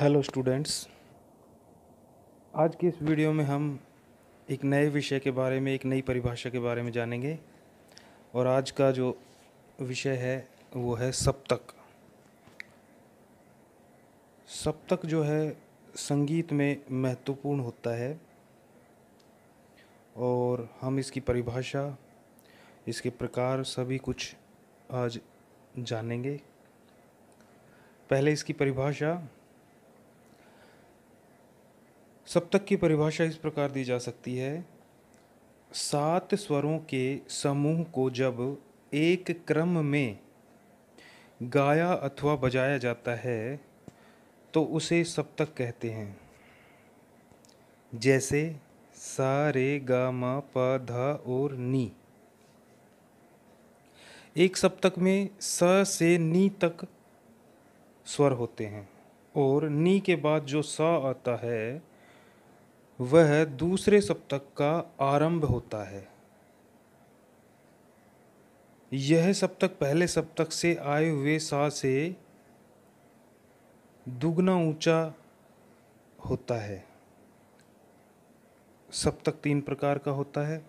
hello students आज के इस वीडियो में हम एक नए विषय के बारे में एक नई परिभाषा के बारे में जानेंगे और आज का जो विषय है वो है सप्तक सप्तक जो है संगीत में महत्वपूर्ण होता है और हम इसकी परिभाषा इसके प्रकार सभी कुछ आज जानेंगे पहले इसकी परिभाषा सप्तक की परिभाषा इस प्रकार दी जा सकती है सात स्वरों के समूह को जब एक क्रम में गाया अथवा बजाया जाता है तो उसे सप्तक कहते हैं जैसे सा रे ग म प ध और नी एक सप्तक में स से नी तक स्वर होते हैं और नी के बाद जो स आता है वह दूसरे सप्तक का आरंभ होता है यह सप्तक पहले सप्तक से आए हुए सा से दुगना ऊंचा होता है सप्तक तीन प्रकार का होता है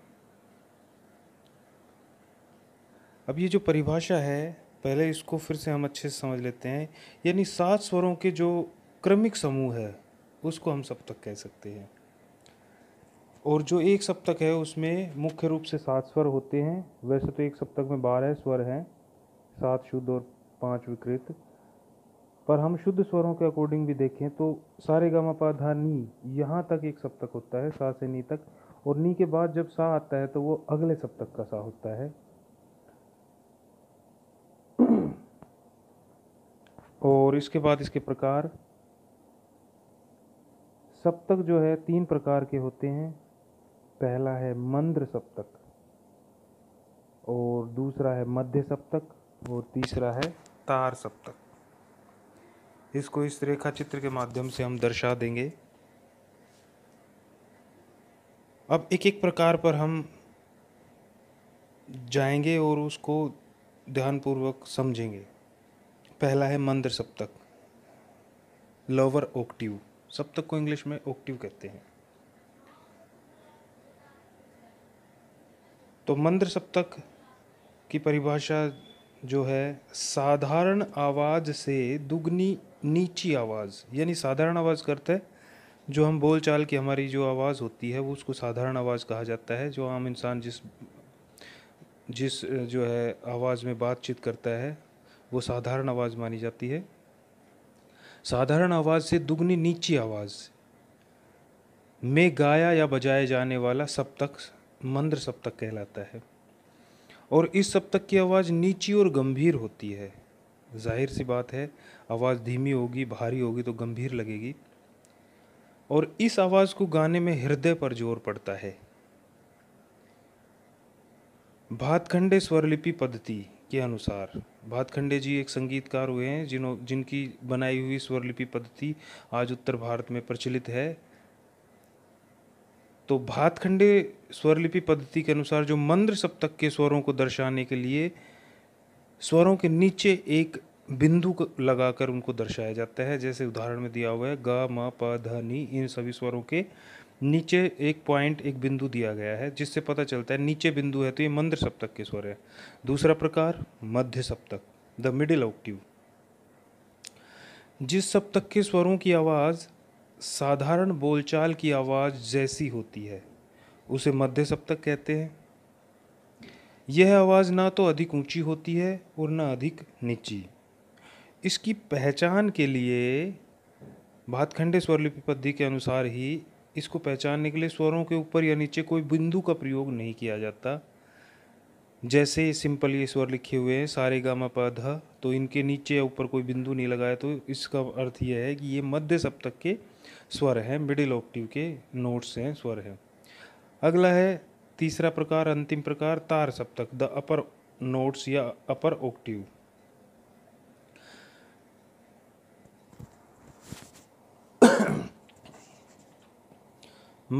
अब ये जो परिभाषा है पहले इसको फिर से हम अच्छे से समझ लेते हैं यानी सात स्वरों के जो क्रमिक समूह है उसको हम सप्तक कह सकते हैं और जो एक सप्तक है उसमें मुख्य रूप से सात स्वर होते हैं वैसे तो एक सप्तक में बारह स्वर हैं सात शुद्ध और पांच विकृत पर हम शुद्ध स्वरों के अकॉर्डिंग भी देखें तो सारे गमा पाधा नी यहाँ तक एक सप्तक होता है सा से नी तक और नी के बाद जब सा आता है तो वो अगले सप्तक का सा होता है और इसके बाद इसके प्रकार सप्तक जो है तीन प्रकार के होते हैं पहला है मंद्र सप्तक और दूसरा है मध्य सप्तक और तीसरा है तार सप्तक इसको इस रेखा चित्र के माध्यम से हम दर्शा देंगे अब एक एक प्रकार पर हम जाएंगे और उसको ध्यानपूर्वक समझेंगे पहला है मंद्र सप्तक लोअर ओक्टिव सप्तक को इंग्लिश में ओक्टिव कहते हैं तो मंद्र सप्तक की परिभाषा जो है साधारण आवाज़ से दुगनी नीची आवाज़ यानी साधारण आवाज़ करते हैं जो हम बोल चाल की हमारी जो आवाज़ होती है वो उसको साधारण आवाज़ कहा जाता है जो आम इंसान जिस जिस जो है आवाज़ में बातचीत करता है वो साधारण आवाज़ मानी जाती है साधारण आवाज़ से दुगनी नीची आवाज़ में गाया या बजाए जाने वाला सप्तक मंद्र सप्तक कहलाता है और इस सप्तक की आवाज़ नीची और गंभीर होती है जाहिर सी बात है आवाज़ धीमी होगी भारी होगी तो गंभीर लगेगी और इस आवाज़ को गाने में हृदय पर जोर पड़ता है भातखंडे स्वरलिपि पद्धति के अनुसार भातखंडे जी एक संगीतकार हुए हैं जिन्हों जिनकी बनाई हुई स्वरलिपि पद्धति आज उत्तर भारत में प्रचलित है तो भातखंडे स्वरलिपि पद्धति के अनुसार जो मंद्र सप्तक के स्वरों को दर्शाने के लिए स्वरों के नीचे एक बिंदु लगाकर उनको दर्शाया जाता है जैसे उदाहरण में दिया हुआ है ग म प ध नी इन सभी स्वरों के नीचे एक पॉइंट एक बिंदु दिया गया है जिससे पता चलता है नीचे बिंदु है तो ये मंद्र सप्तक के स्वर है दूसरा प्रकार मध्य सप्तक द मिडिल ऑक्टिव जिस सप्तक के स्वरों की आवाज़ साधारण बोलचाल की आवाज़ जैसी होती है उसे मध्य सप्तक कहते हैं यह आवाज़ ना तो अधिक ऊंची होती है और ना अधिक नीची इसकी पहचान के लिए भातखंडे स्वरलिपि पद्धति के अनुसार ही इसको पहचानने के लिए स्वरों के ऊपर या नीचे कोई बिंदु का प्रयोग नहीं किया जाता जैसे ही सिंपल ये स्वर लिखे हुए हैं सारे गामा पाधा तो इनके नीचे ऊपर कोई बिंदु नहीं लगाया तो इसका अर्थ यह है कि ये मध्य सप्तक के स्वर हैं मिडिल ऑक्टिव के नोट्स हैं स्वर हैं अगला है तीसरा प्रकार अंतिम प्रकार तार सप्तक द अपर नोट्स या अपर ऑक्टिव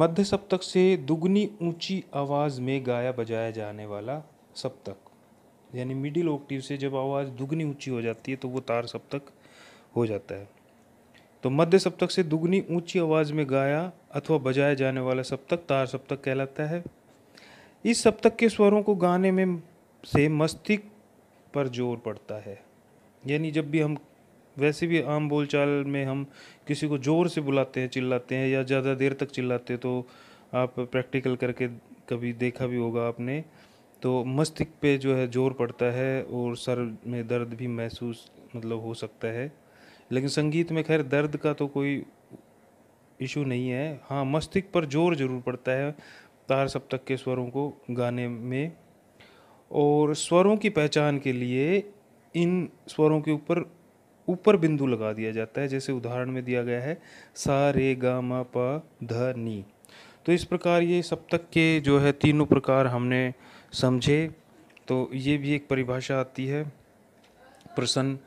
मध्य सप्तक से दुगनी ऊंची आवाज में गाया बजाया जाने वाला सब तक यानी मिडिल ऑक्टिव से जब आवाज़ दुगनी ऊंची हो जाती है तो वो तार सप्तक हो जाता है तो मध्य सप्तक से दुगनी ऊंची आवाज़ में गाया अथवा बजाया जाने वाला सप्तक तार सप्तक कहलाता है इस सप्तक के स्वरों को गाने में से मस्तिष्क पर जोर पड़ता है यानी जब भी हम वैसे भी आम बोलचाल में हम किसी को ज़ोर से बुलाते हैं चिल्लाते हैं या ज़्यादा देर तक चिल्लाते हैं तो आप प्रैक्टिकल करके कभी देखा भी होगा आपने तो मस्तिष्क पे जो है जोर पड़ता है और सर में दर्द भी महसूस मतलब हो सकता है लेकिन संगीत में खैर दर्द का तो कोई इशू नहीं है हाँ मस्तिष्क पर जोर जरूर पड़ता है तार सप्तक के स्वरों को गाने में और स्वरों की पहचान के लिए इन स्वरों के ऊपर ऊपर बिंदु लगा दिया जाता है जैसे उदाहरण में दिया गया है सा रे गा म प ध नी तो इस प्रकार ये सप्तक के जो है तीनों प्रकार हमने समझे तो ये भी एक परिभाषा आती है प्रश्न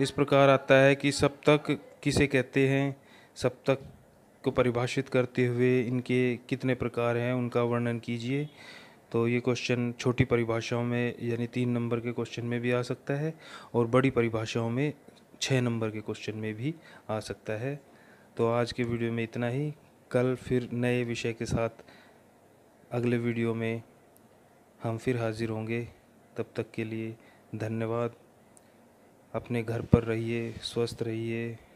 इस प्रकार आता है कि सप्तक किसे कहते हैं सप्तक को परिभाषित करते हुए इनके कितने प्रकार हैं उनका वर्णन कीजिए तो ये क्वेश्चन छोटी परिभाषाओं में यानी तीन नंबर के क्वेश्चन में भी आ सकता है और बड़ी परिभाषाओं में छः नंबर के क्वेश्चन में भी आ सकता है तो आज के वीडियो में इतना ही कल फिर नए विषय के साथ अगले वीडियो में हम फिर हाज़िर होंगे तब तक के लिए धन्यवाद अपने घर पर रहिए स्वस्थ रहिए